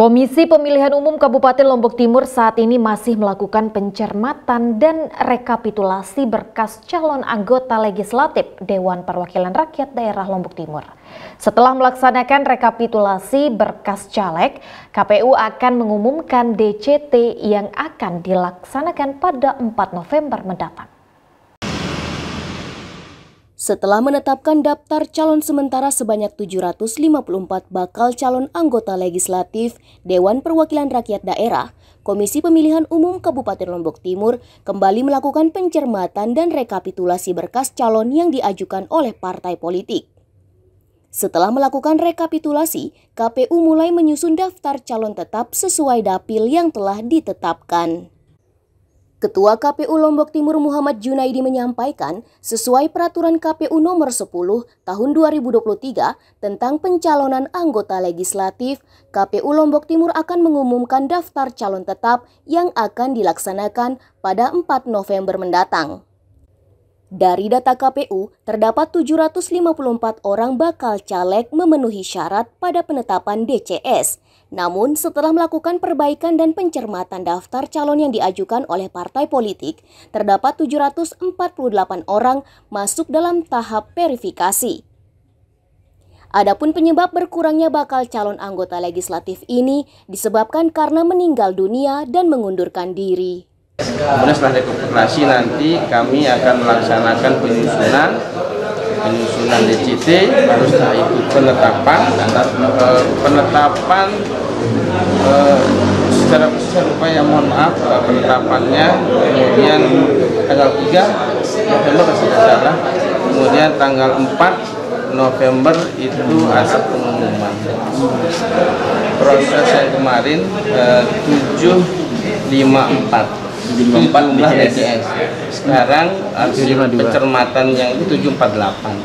Komisi Pemilihan Umum Kabupaten Lombok Timur saat ini masih melakukan pencermatan dan rekapitulasi berkas calon anggota legislatif Dewan Perwakilan Rakyat Daerah Lombok Timur. Setelah melaksanakan rekapitulasi berkas caleg, KPU akan mengumumkan DCT yang akan dilaksanakan pada 4 November mendatang setelah menetapkan daftar calon sementara sebanyak 754 bakal calon anggota legislatif Dewan Perwakilan Rakyat Daerah, Komisi Pemilihan Umum Kabupaten Lombok Timur kembali melakukan pencermatan dan rekapitulasi berkas calon yang diajukan oleh partai politik. Setelah melakukan rekapitulasi, KPU mulai menyusun daftar calon tetap sesuai dapil yang telah ditetapkan. Ketua KPU Lombok Timur Muhammad Junaidi menyampaikan, sesuai peraturan KPU nomor 10 tahun 2023 tentang pencalonan anggota legislatif, KPU Lombok Timur akan mengumumkan daftar calon tetap yang akan dilaksanakan pada 4 November mendatang. Dari data KPU, terdapat 754 orang bakal caleg memenuhi syarat pada penetapan DCS – namun, setelah melakukan perbaikan dan pencermatan daftar calon yang diajukan oleh partai politik, terdapat 748 orang masuk dalam tahap verifikasi. Adapun penyebab berkurangnya bakal calon anggota legislatif ini disebabkan karena meninggal dunia dan mengundurkan diri. Kemudian setelah rekopilasi nanti kami akan melaksanakan penyusunan penyusunan DCT harus itu penetapan penetapan saya mohon maaf eh, penetapannya kemudian tanggal 3 November masih salah kemudian tanggal 4 November itu asap pengumuman proses yang kemarin eh, tujuh lima empat jumlah BTS. Sekarang hasil pencermatan yang itu empat delapan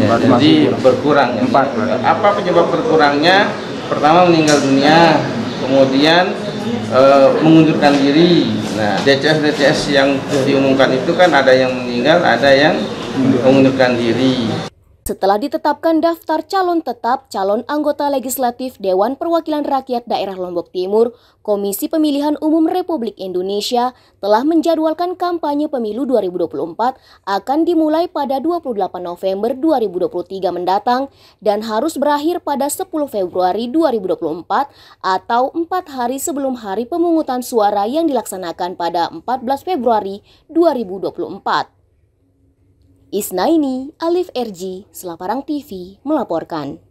ya, jadi berkurang. empat Apa penyebab berkurangnya? Pertama meninggal dunia, kemudian uh, mengundurkan diri. Nah, DCS-DCS yang diumumkan itu kan ada yang meninggal, ada yang mengundurkan diri. Setelah ditetapkan daftar calon tetap calon anggota legislatif Dewan Perwakilan Rakyat Daerah Lombok Timur, Komisi Pemilihan Umum Republik Indonesia telah menjadwalkan kampanye pemilu 2024 akan dimulai pada 28 November 2023 mendatang dan harus berakhir pada 10 Februari 2024 atau 4 hari sebelum hari pemungutan suara yang dilaksanakan pada 14 Februari 2024. Isnaini, Alif RG, Selaparang TV melaporkan.